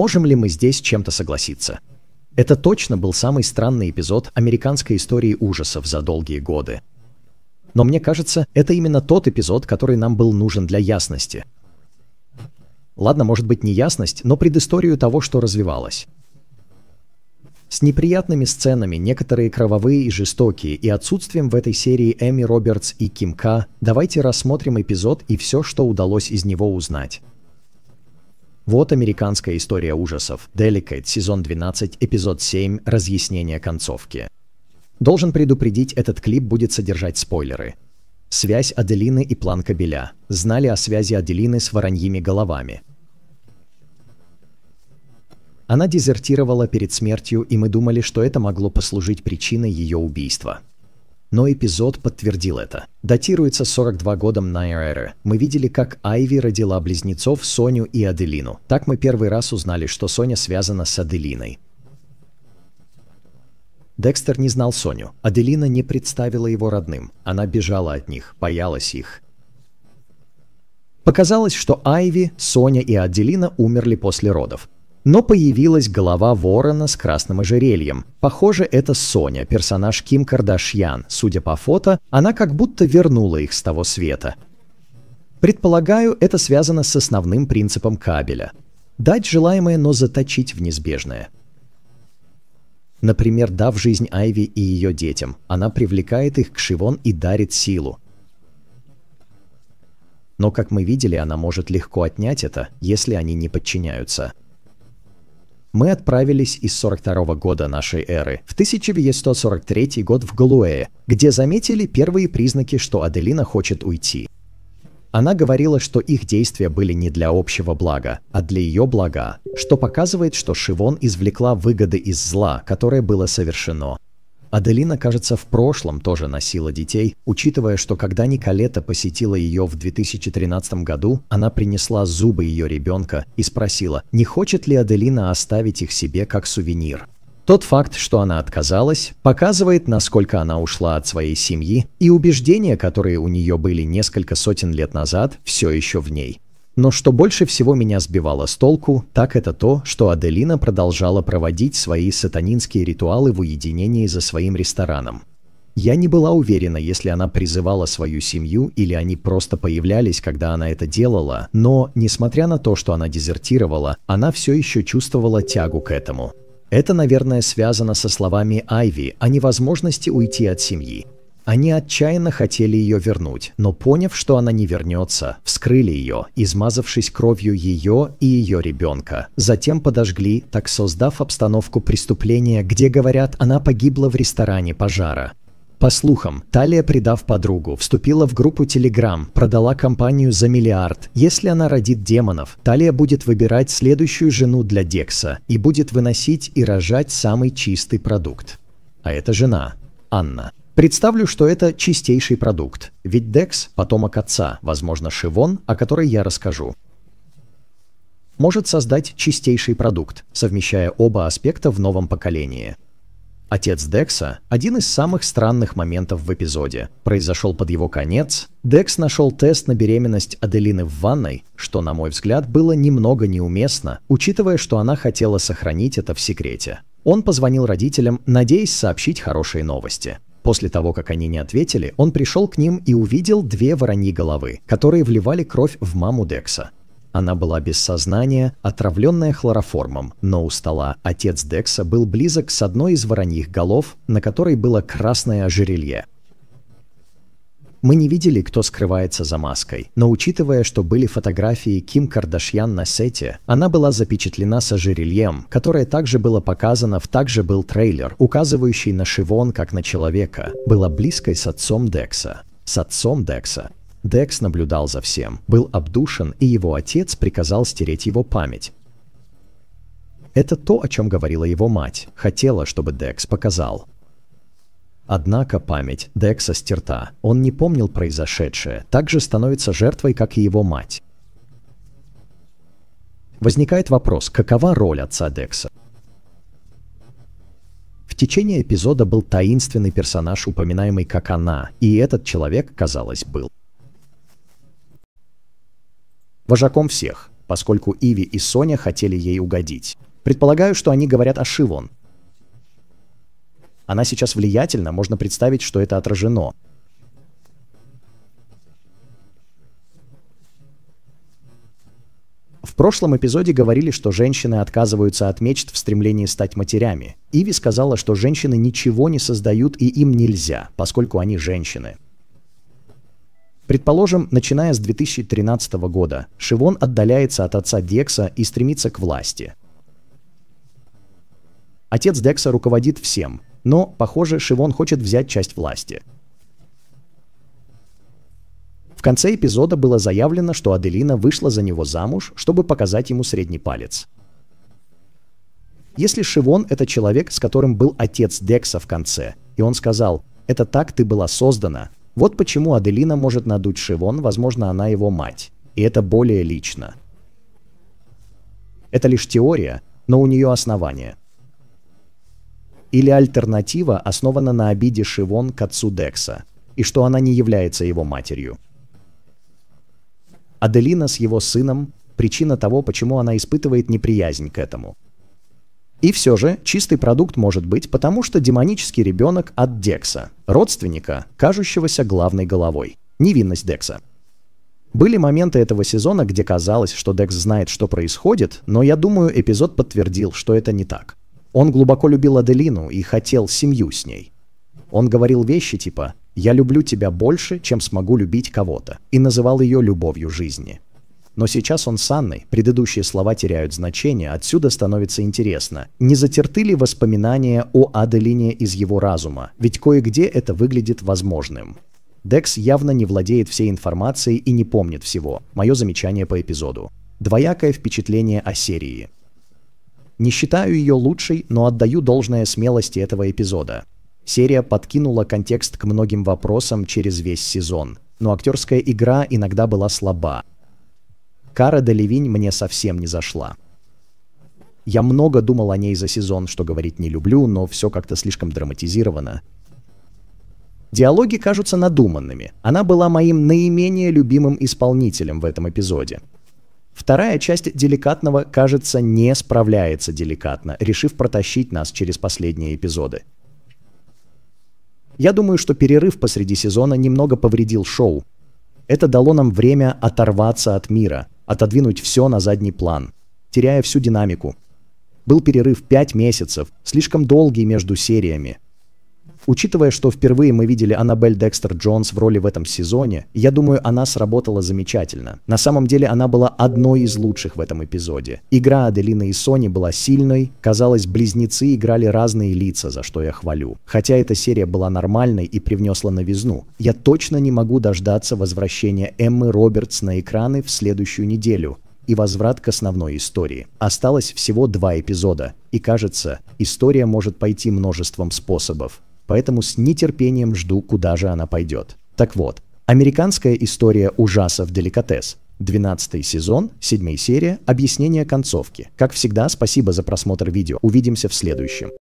Можем ли мы здесь чем-то согласиться? Это точно был самый странный эпизод американской истории ужасов за долгие годы. Но мне кажется, это именно тот эпизод, который нам был нужен для ясности. Ладно, может быть не ясность, но предысторию того, что развивалось. С неприятными сценами, некоторые кровавые и жестокие, и отсутствием в этой серии Эми Робертс и Ким К, давайте рассмотрим эпизод и все, что удалось из него узнать. Вот американская история ужасов. Delicate, сезон 12, эпизод 7, разъяснение концовки. Должен предупредить, этот клип будет содержать спойлеры. Связь Аделины и план кабеля. Знали о связи Аделины с вороньими головами. Она дезертировала перед смертью, и мы думали, что это могло послужить причиной ее убийства но эпизод подтвердил это. Датируется 42 годом на Мы видели, как Айви родила близнецов Соню и Аделину. Так мы первый раз узнали, что Соня связана с Аделиной. Декстер не знал Соню. Аделина не представила его родным. Она бежала от них, боялась их. Показалось, что Айви, Соня и Аделина умерли после родов. Но появилась голова ворона с красным ожерельем. Похоже, это Соня, персонаж Ким Кардашьян. Судя по фото, она как будто вернула их с того света. Предполагаю, это связано с основным принципом кабеля. Дать желаемое, но заточить в неизбежное. Например, дав жизнь Айви и ее детям, она привлекает их к Шивон и дарит силу. Но, как мы видели, она может легко отнять это, если они не подчиняются. Мы отправились из 42 года нашей эры в 1143 год в Галуэе, где заметили первые признаки, что Аделина хочет уйти. Она говорила, что их действия были не для общего блага, а для ее блага, что показывает, что Шивон извлекла выгоды из зла, которое было совершено. Аделина, кажется, в прошлом тоже носила детей, учитывая, что когда Николета посетила ее в 2013 году, она принесла зубы ее ребенка и спросила, не хочет ли Аделина оставить их себе как сувенир. Тот факт, что она отказалась, показывает, насколько она ушла от своей семьи, и убеждения, которые у нее были несколько сотен лет назад, все еще в ней. Но что больше всего меня сбивало с толку, так это то, что Аделина продолжала проводить свои сатанинские ритуалы в уединении за своим рестораном. Я не была уверена, если она призывала свою семью или они просто появлялись, когда она это делала, но, несмотря на то, что она дезертировала, она все еще чувствовала тягу к этому. Это, наверное, связано со словами Айви о невозможности уйти от семьи. Они отчаянно хотели ее вернуть, но поняв, что она не вернется, вскрыли ее, измазавшись кровью ее и ее ребенка. Затем подожгли, так создав обстановку преступления, где, говорят, она погибла в ресторане пожара. По слухам, Талия, предав подругу, вступила в группу Telegram, продала компанию за миллиард. Если она родит демонов, Талия будет выбирать следующую жену для Декса и будет выносить и рожать самый чистый продукт. А это жена, Анна. Представлю, что это чистейший продукт, ведь Декс потомок отца, возможно, Шивон, о которой я расскажу. Может создать чистейший продукт, совмещая оба аспекта в новом поколении. Отец Декса – один из самых странных моментов в эпизоде. Произошел под его конец. Декс нашел тест на беременность Аделины в ванной, что, на мой взгляд, было немного неуместно, учитывая, что она хотела сохранить это в секрете. Он позвонил родителям, надеясь сообщить хорошие новости. После того, как они не ответили, он пришел к ним и увидел две вороньи головы, которые вливали кровь в маму Декса. Она была без сознания, отравленная хлороформом, но у стола отец Декса был близок с одной из вороньих голов, на которой было красное ожерелье. Мы не видели, кто скрывается за маской, но учитывая, что были фотографии Ким Кардашьян на сете, она была запечатлена с ожерельем, которое также было показано, в также был трейлер, указывающий на Шивон как на человека, была близкой с отцом Декса. С отцом Декса. Декс наблюдал за всем, был обдушен, и его отец приказал стереть его память. Это то, о чем говорила его мать, хотела, чтобы Декс показал. Однако память Декса стерта. Он не помнил произошедшее. Также становится жертвой, как и его мать. Возникает вопрос, какова роль отца Декса? В течение эпизода был таинственный персонаж, упоминаемый как она, и этот человек, казалось, был. Вожаком всех, поскольку Иви и Соня хотели ей угодить. Предполагаю, что они говорят о Шивон, она сейчас влиятельна, можно представить, что это отражено. В прошлом эпизоде говорили, что женщины отказываются от мечт в стремлении стать матерями. Иви сказала, что женщины ничего не создают и им нельзя, поскольку они женщины. Предположим, начиная с 2013 года, Шивон отдаляется от отца Декса и стремится к власти. Отец Декса руководит всем, но, похоже, Шивон хочет взять часть власти. В конце эпизода было заявлено, что Аделина вышла за него замуж, чтобы показать ему средний палец. Если Шивон — это человек, с которым был отец Декса в конце, и он сказал «Это так ты была создана», вот почему Аделина может надуть Шивон, возможно, она его мать. И это более лично. Это лишь теория, но у нее основания или альтернатива основана на обиде Шивон к отцу Декса, и что она не является его матерью. Аделина с его сыном – причина того, почему она испытывает неприязнь к этому. И все же чистый продукт может быть, потому что демонический ребенок от Декса, родственника, кажущегося главной головой. Невинность Декса. Были моменты этого сезона, где казалось, что Декс знает, что происходит, но я думаю, эпизод подтвердил, что это не так. Он глубоко любил Аделину и хотел семью с ней. Он говорил вещи типа «Я люблю тебя больше, чем смогу любить кого-то» и называл ее любовью жизни. Но сейчас он с Анной, предыдущие слова теряют значение, отсюда становится интересно, не затерты ли воспоминания о Аделине из его разума, ведь кое-где это выглядит возможным. Декс явно не владеет всей информацией и не помнит всего. Мое замечание по эпизоду. Двоякое впечатление о серии. Не считаю ее лучшей, но отдаю должное смелости этого эпизода. Серия подкинула контекст к многим вопросам через весь сезон, но актерская игра иногда была слаба. Кара Делевинь мне совсем не зашла. Я много думал о ней за сезон, что говорить не люблю, но все как-то слишком драматизировано. Диалоги кажутся надуманными. Она была моим наименее любимым исполнителем в этом эпизоде. Вторая часть деликатного, кажется, не справляется деликатно, решив протащить нас через последние эпизоды. Я думаю, что перерыв посреди сезона немного повредил шоу. Это дало нам время оторваться от мира, отодвинуть все на задний план, теряя всю динамику. Был перерыв 5 месяцев, слишком долгий между сериями – Учитывая, что впервые мы видели Аннабель Декстер Джонс в роли в этом сезоне, я думаю, она сработала замечательно. На самом деле она была одной из лучших в этом эпизоде. Игра Аделины и Сони была сильной, казалось, близнецы играли разные лица, за что я хвалю. Хотя эта серия была нормальной и привнесла новизну, я точно не могу дождаться возвращения Эммы Робертс на экраны в следующую неделю и возврат к основной истории. Осталось всего два эпизода, и кажется, история может пойти множеством способов поэтому с нетерпением жду, куда же она пойдет. Так вот, американская история ужасов «Деликатес». 12 сезон, 7 серия, объяснение концовки. Как всегда, спасибо за просмотр видео. Увидимся в следующем.